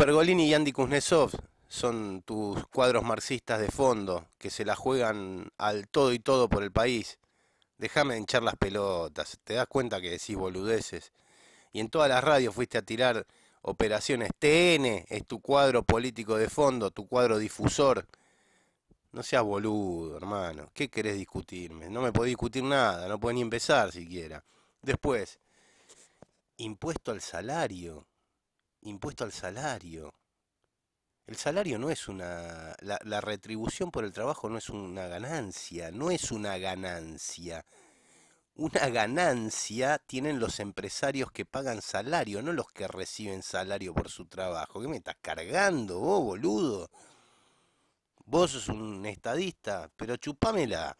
Pergolini y Andy Kuznetsov son tus cuadros marxistas de fondo que se la juegan al todo y todo por el país. Déjame hinchar las pelotas, te das cuenta que decís boludeces. Y en todas las radios fuiste a tirar operaciones. TN es tu cuadro político de fondo, tu cuadro difusor. No seas boludo, hermano. ¿Qué querés discutirme? No me podés discutir nada, no puedo ni empezar siquiera. Después, impuesto al salario impuesto al salario. El salario no es una... La, retribución por el trabajo no es una ganancia, no es una ganancia. Una ganancia tienen los empresarios que pagan salario, no los que reciben salario por su trabajo. ¿Qué me estás cargando vos, boludo? Vos sos un estadista, pero chupámela.